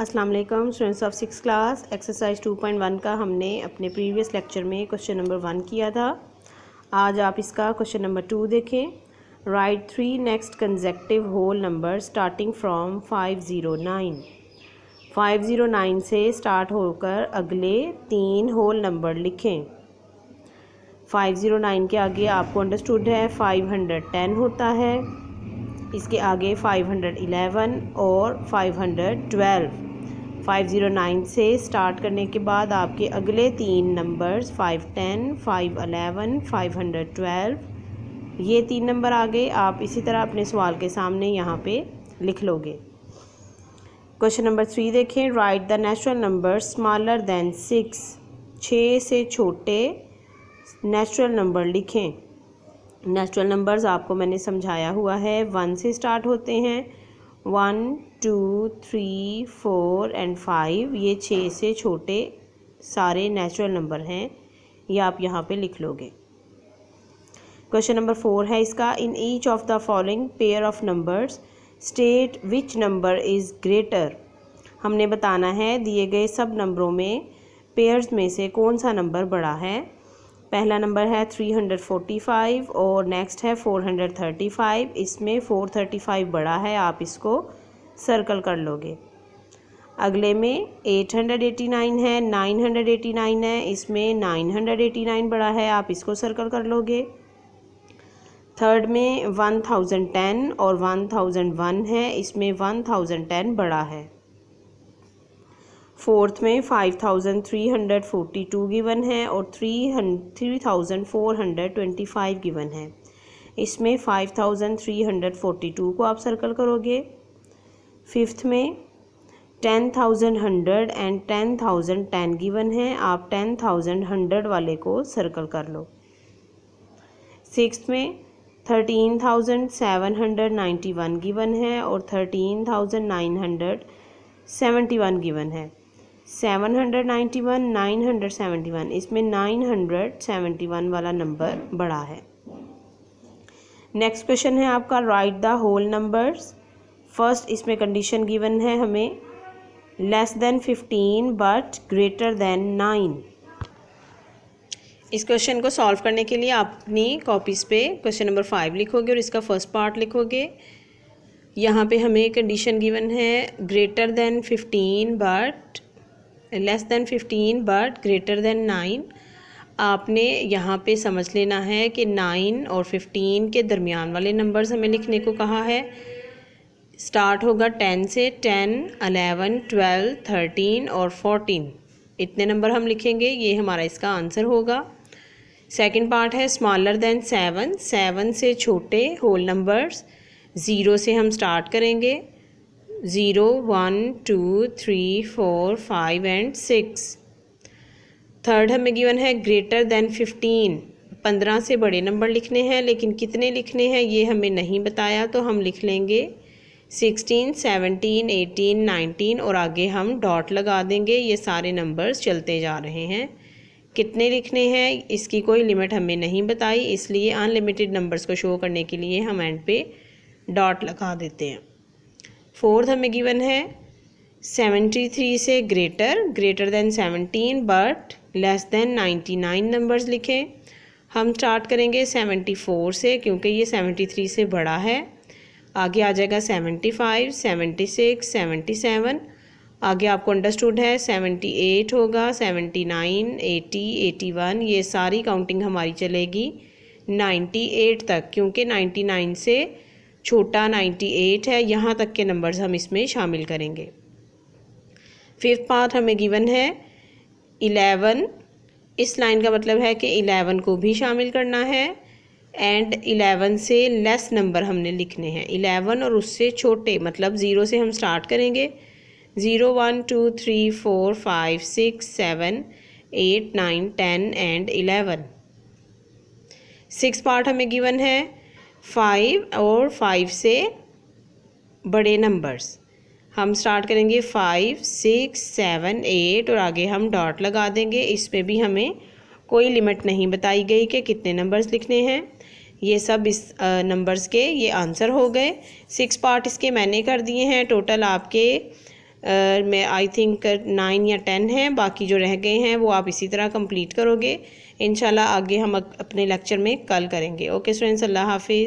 अस्सलाम वालेकुम students of six class exercise 2.1 का हमने अपने प्रीवियस लेक्चर में क्वेश्चन नंबर वन किया था आज आप इसका क्वेश्चन नंबर टू देखें write three next consecutive whole number starting from 509 509 से स्टार्ट होकर अगले तीन होल नंबर लिखें 509 के आगे आपको अंडरस्टूड है 510 होता है इसके आगे 511 और 512 509 से स्टार्ट करने के बाद आपके अगले तीन नंबर्स 510, 511, 512 ये तीन नंबर आ गए आप इसी तरह अपने सवाल के सामने यहाँ पे लिख लोगे क्वेश्चन नंबर थ्री देखें write the natural number smaller than six छः से छोटे नेचुरल नंबर लिखें नेचुरल नंबर्स आपको मैंने समझाया हुआ है वन से स्टार्ट होते हैं one two three four and five ये छः से छोटे सारे नेचुरल नंबर हैं ये आप यहाँ पे लिख लोगे क्वेश्चन नंबर फोर है इसका in each of the following pair of numbers state which number is greater हमने बताना है दिए गए सब नंबरों में पेयर्स में से कौन सा नंबर बड़ा है पहला नंबर है थ्री हंड्रेड फोर्टी फाइव और नेक्स्ट है फोर हंड्रेड थर्टी फाइव इसमें फ़ोर थर्टी फाइव बड़ा है आप इसको सर्कल कर लोगे अगले में एट हंड्रेड एटी नाइन है नाइन हंड्रेड एटी नाइन है इसमें नाइन हंड्रेड एटी नाइन बड़ा है आप इसको सर्कल कर लोगे थर्ड में वन थाउजेंड टेन और वन थाउजेंड वन है इसमें वन थाउजेंड टेन बड़ा है फोर्थ में five thousand three hundred forty two given है और three three thousand four hundred twenty five given है इसमें five thousand three hundred forty two को आप सर्कल करोगे फिफ्थ में ten thousand hundred and ten thousand ten given है आप टेन थाउजेंड हंड्रेड वाले को सर्कल कर लो सिक्स में thirteen thousand seven hundred ninety one given है और thirteen thousand nine hundred seventy one given है seven hundred ninety one nine hundred seventy one इसमें नाइन हंड्रेड सेवेंटी वन वाला नंबर बड़ा है नेक्स्ट क्वेश्चन है आपका write the whole numbers first इसमें कंडीशन गिवन है हमें less than fifteen but greater than nine इस क्वेश्चन को सॉल्व करने के लिए आप अपनी कॉपीज़ पे क्वेश्चन नंबर फाइव लिखोगे और इसका फर्स्ट पार्ट लिखोगे यहाँ पे हमें कंडीशन गिवन है greater than fifteen but less than fifteen but greater than nine आपने यहाँ पे समझ लेना है कि नाइन और फिफ्टीन के दरमियान वाले नंबर्स हमें लिखने को कहा है स्टार्ट होगा टेन से टेन अलेवन ट्वेल्व थर्टीन और फोर्टीन इतने नंबर हम लिखेंगे ये हमारा इसका आंसर होगा सेकंड पार्ट है स्मॉलर देन सेवन सेवन से छोटे होल नंबर्स ज़ीरो से हम स्टार्ट करेंगे zero one two three four five and six third हमें गिवन है ग्रेटर दैन फिफ्टीन पंद्रह से बड़े नंबर लिखने हैं लेकिन कितने लिखने हैं ये हमें नहीं बताया तो हम लिख लेंगे सिक्सटीन सेवनटीन एटीन नाइनटीन और आगे हम डॉट लगा देंगे ये सारे नंबर्स चलते जा रहे हैं कितने लिखने हैं इसकी कोई लिमिट हमें नहीं बताई इसलिए अनलिमिटेड नंबर्स को शो करने के लिए हम एंड पे डॉट लगा देते हैं फोर्थ हमें गिवन है सेवेंटी थ्री से greater greater than seventeen but less than ninety nine numbers लिखें हम स्टार्ट करेंगे सेवेंटी फोर से क्योंकि ये सेवेंटी थ्री से बड़ा है आगे आ जाएगा seventy five seventy six seventy seven आगे आपको अंडरस्टूड है सेवेंटी एट होगा seventy nine eighty eighty one ये सारी काउंटिंग हमारी चलेगी नाइन्टी एट तक क्योंकि नाइन्टी नाइन से छोटा 98 है यहाँ तक के नंबर्स हम इसमें शामिल करेंगे फिफ्थ पार्ट हमें गिवन है इलेवन इस लाइन का मतलब है कि इलेवन को भी शामिल करना है एंड इलेवन से लेस नंबर हमने लिखने हैं इलेवन और उससे छोटे मतलब ज़ीरो से हम स्टार्ट करेंगे zero one two three four five six seven eight nine ten and eleven six part हमें गिवन है फाइव और फाइव से बड़े नंबर्स हम स्टार्ट करेंगे फाइव सिक्स सेवन एट और आगे हम डॉट लगा देंगे इसमें भी हमें कोई लिमिट नहीं बताई गई कि कितने नंबर्स लिखने हैं ये सब इस नंबर्स के ये आंसर हो गए सिक्स पार्ट इसके मैंने कर दिए हैं टोटल आपके मैं आई थिंक नाइन या टेन हैं बाकी जो रह गए हैं वो आप इसी तरह कंप्लीट करोगे इन आगे हम अपने लेक्चर में कल करेंगे ओके स्टूडेंट्स अल्लाह हाफिज़